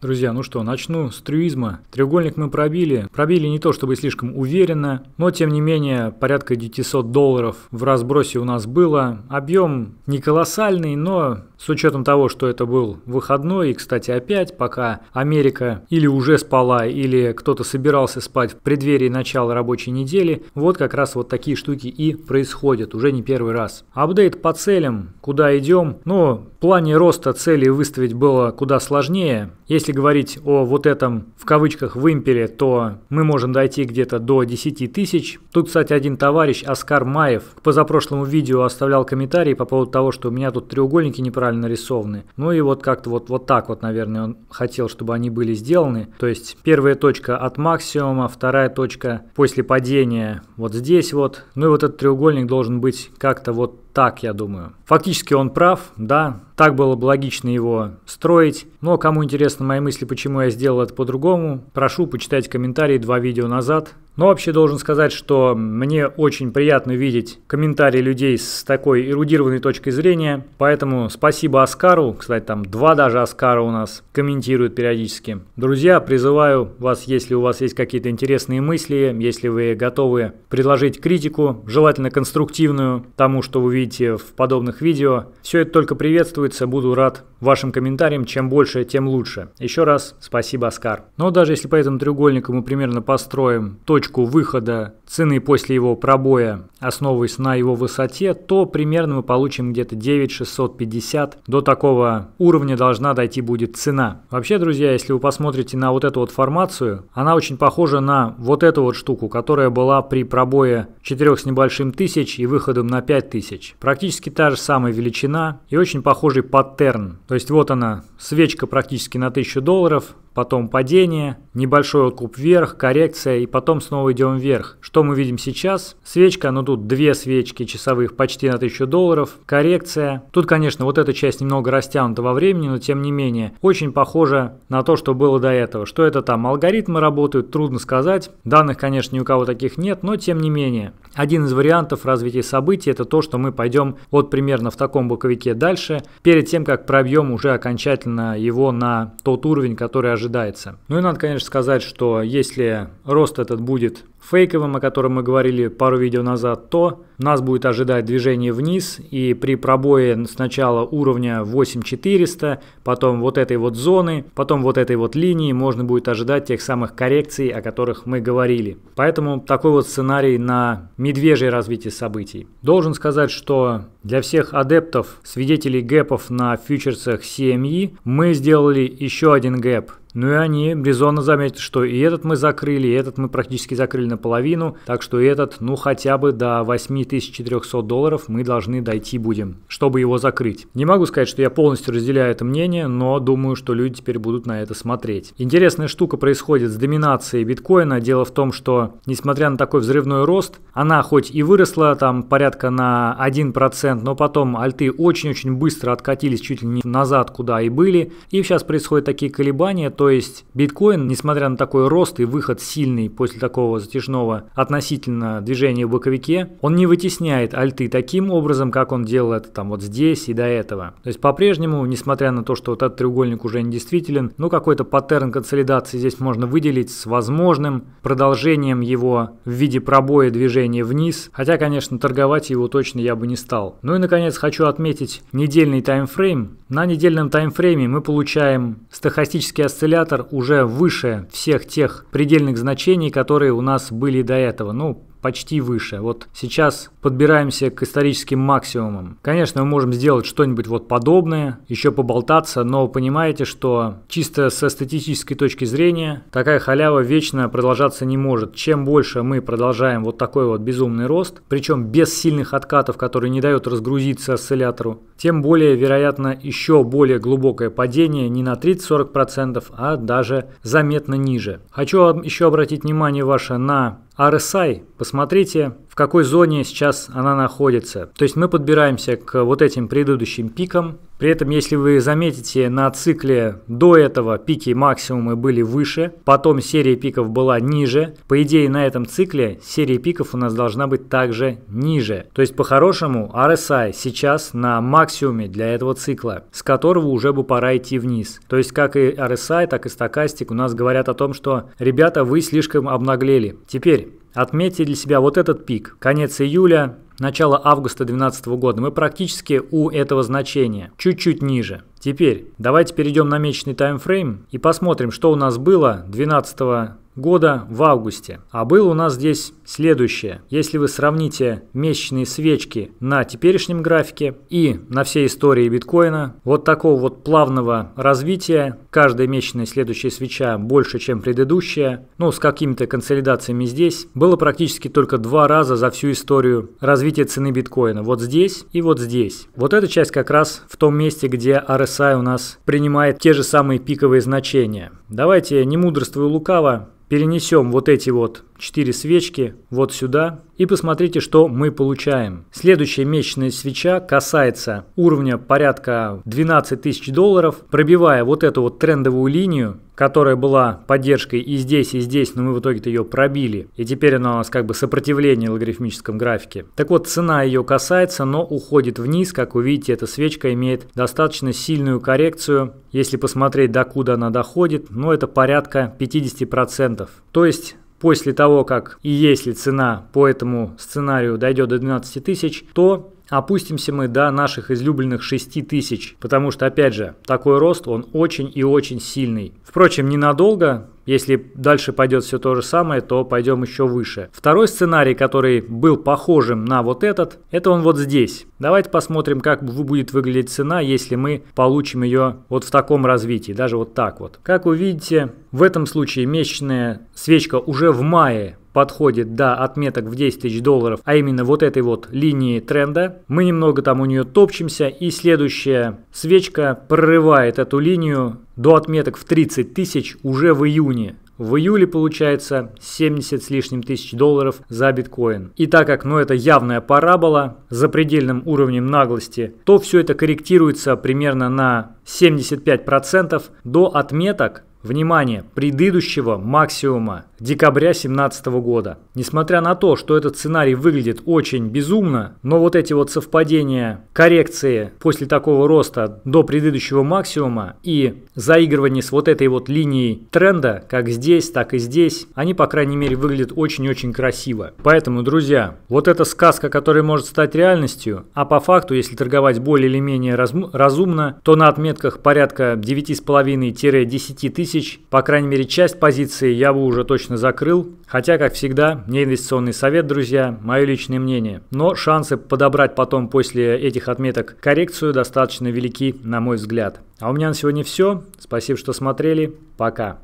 Друзья, ну что, начну с трюизма. Треугольник мы пробили. Пробили не то чтобы слишком уверенно, но тем не менее порядка 900 долларов в разбросе у нас было. Объем не колоссальный, но с учетом того, что это был выходной, и, кстати, опять, пока Америка или уже спала, или кто-то собирался спать в преддверии начала рабочей недели, вот как раз вот такие штуки и происходят, уже не первый раз. Апдейт по целям, куда идем, но в плане роста целей выставить было куда сложнее. Если если говорить о вот этом, в кавычках, в вымпере, то мы можем дойти где-то до 10 тысяч. Тут, кстати, один товарищ, Оскар Маев, к позапрошлому видео оставлял комментарий по поводу того, что у меня тут треугольники неправильно нарисованы. Ну и вот как-то вот, вот так вот, наверное, он хотел, чтобы они были сделаны. То есть первая точка от максимума, вторая точка после падения вот здесь вот. Ну и вот этот треугольник должен быть как-то вот так, я думаю. Фактически он прав, да, так было бы логично его строить. Но кому интересны мои мысли, почему я сделал это по-другому, прошу почитать комментарии два видео назад. Но вообще должен сказать, что мне очень приятно видеть комментарии людей с такой эрудированной точкой зрения. Поэтому спасибо Оскару. Кстати, там два даже Оскара у нас комментируют периодически. Друзья, призываю вас, если у вас есть какие-то интересные мысли, если вы готовы предложить критику, желательно конструктивную тому, что вы видите в подобных видео. Все это только приветствует потребуется, буду рад вашим комментариям. Чем больше, тем лучше. Еще раз спасибо, Оскар. Но даже если по этому треугольнику мы примерно построим точку выхода цены после его пробоя, основываясь на его высоте, то примерно мы получим где-то 9650. До такого уровня должна дойти будет цена. Вообще, друзья, если вы посмотрите на вот эту вот формацию, она очень похожа на вот эту вот штуку, которая была при пробое 4 с небольшим тысяч и выходом на 5000. Практически та же самая величина и очень похожий паттерн. То есть вот она, свечка практически на 1000 долларов, потом падение, небольшой откуп вверх, коррекция и потом снова идем вверх. Что мы видим сейчас? Свечка, ну тут две свечки часовых почти на 1000 долларов, коррекция. Тут, конечно, вот эта часть немного растянута во времени, но тем не менее, очень похоже на то, что было до этого. Что это там, алгоритмы работают, трудно сказать. Данных, конечно, ни у кого таких нет, но тем не менее. Один из вариантов развития событий это то, что мы пойдем вот примерно в таком боковике дальше, перед тем, как пробьем уже окончательно его на тот уровень, который ожидается ожидается. Ну и надо, конечно, сказать, что если рост этот будет фейковым, о котором мы говорили пару видео назад, то нас будет ожидать движение вниз и при пробое сначала уровня 8400, потом вот этой вот зоны, потом вот этой вот линии можно будет ожидать тех самых коррекций, о которых мы говорили. Поэтому такой вот сценарий на медвежье развитие событий. Должен сказать, что для всех адептов, свидетелей гэпов на фьючерсах CME, мы сделали еще один гэп. Ну и они резонно заметят, что и этот мы закрыли, и этот мы практически закрыли наполовину, так что этот, ну хотя бы до 8400 долларов мы должны дойти будем, чтобы его закрыть. Не могу сказать, что я полностью разделяю это мнение, но думаю, что люди теперь будут на это смотреть. Интересная штука происходит с доминацией биткоина. Дело в том, что несмотря на такой взрывной рост, она хоть и выросла там порядка на 1%, но потом альты очень-очень быстро откатились чуть ли не назад, куда и были. И сейчас происходят такие колебания, то есть биткоин, несмотря на такой рост и выход сильный после такого затяжного затяжного относительно движения в боковике, он не вытесняет альты таким образом, как он делал это там вот здесь и до этого. То есть по-прежнему, несмотря на то, что вот этот треугольник уже не действителен, ну какой-то паттерн консолидации здесь можно выделить с возможным продолжением его в виде пробоя движения вниз, хотя, конечно, торговать его точно я бы не стал. Ну и, наконец, хочу отметить недельный таймфрейм. На недельном таймфрейме мы получаем стохастический осциллятор уже выше всех тех предельных значений, которые у нас были до этого. Ну, почти выше. Вот сейчас подбираемся к историческим максимумам. Конечно, мы можем сделать что-нибудь вот подобное, еще поболтаться, но понимаете, что чисто со статистической точки зрения такая халява вечно продолжаться не может. Чем больше мы продолжаем вот такой вот безумный рост, причем без сильных откатов, которые не дают разгрузиться осциллятору, тем более вероятно еще более глубокое падение не на 30-40%, а даже заметно ниже. Хочу еще обратить внимание ваше на RSI, посмотрите, в какой зоне сейчас она находится. То есть мы подбираемся к вот этим предыдущим пикам, при этом, если вы заметите, на цикле до этого пики и максимумы были выше, потом серия пиков была ниже. По идее, на этом цикле серия пиков у нас должна быть также ниже. То есть, по-хорошему, RSI сейчас на максимуме для этого цикла, с которого уже бы пора идти вниз. То есть, как и RSI, так и стокастик у нас говорят о том, что, ребята, вы слишком обнаглели. Теперь, Отметьте для себя вот этот пик. Конец июля, начала августа 2012 года. Мы практически у этого значения, чуть-чуть ниже. Теперь давайте перейдем на месячный таймфрейм и посмотрим, что у нас было 12 года в августе. А было у нас здесь следующее. Если вы сравните месячные свечки на теперешнем графике и на всей истории биткоина, вот такого вот плавного развития, каждая месячная следующая свеча больше, чем предыдущая, ну, с какими-то консолидациями здесь, было практически только два раза за всю историю развития цены биткоина. Вот здесь и вот здесь. Вот эта часть как раз в том месте, где RSI у нас принимает те же самые пиковые значения. Давайте, не мудрствуя лукаво, перенесем вот эти вот четыре свечки вот сюда и посмотрите, что мы получаем. Следующая месячная свеча касается уровня порядка 12 тысяч долларов, пробивая вот эту вот трендовую линию, которая была поддержкой и здесь, и здесь, но мы в итоге-то ее пробили. И теперь она у нас как бы сопротивление в логарифмическом графике. Так вот, цена ее касается, но уходит вниз. Как вы видите, эта свечка имеет достаточно сильную коррекцию, если посмотреть, докуда она доходит, но ну, это порядка 50%. То есть после того, как и если цена по этому сценарию дойдет до 12 тысяч, то опустимся мы до наших излюбленных 6 тысяч, потому что, опять же, такой рост, он очень и очень сильный. Впрочем, ненадолго, если дальше пойдет все то же самое, то пойдем еще выше. Второй сценарий, который был похожим на вот этот, это он вот здесь. Давайте посмотрим, как будет выглядеть цена, если мы получим ее вот в таком развитии, даже вот так вот. Как вы видите, в этом случае месячная свечка уже в мае подходит до отметок в 10 тысяч долларов, а именно вот этой вот линии тренда. Мы немного там у нее топчемся, и следующая свечка прорывает эту линию до отметок в 30 тысяч уже в июне. В июле получается 70 с лишним тысяч долларов за биткоин. И так как ну, это явная парабола за предельным уровнем наглости, то все это корректируется примерно на 75% до отметок Внимание! Предыдущего максимума декабря 2017 года. Несмотря на то, что этот сценарий выглядит очень безумно, но вот эти вот совпадения коррекции после такого роста до предыдущего максимума и заигрывание с вот этой вот линией тренда, как здесь, так и здесь, они, по крайней мере, выглядят очень-очень красиво. Поэтому, друзья, вот эта сказка, которая может стать реальностью, а по факту, если торговать более или менее разумно, то на отметках порядка 9,5-10 тысяч тысяч, по крайней мере часть позиции я бы уже точно закрыл, хотя, как всегда, не инвестиционный совет, друзья, мое личное мнение. Но шансы подобрать потом после этих отметок коррекцию достаточно велики, на мой взгляд. А у меня на сегодня все. Спасибо, что смотрели. Пока.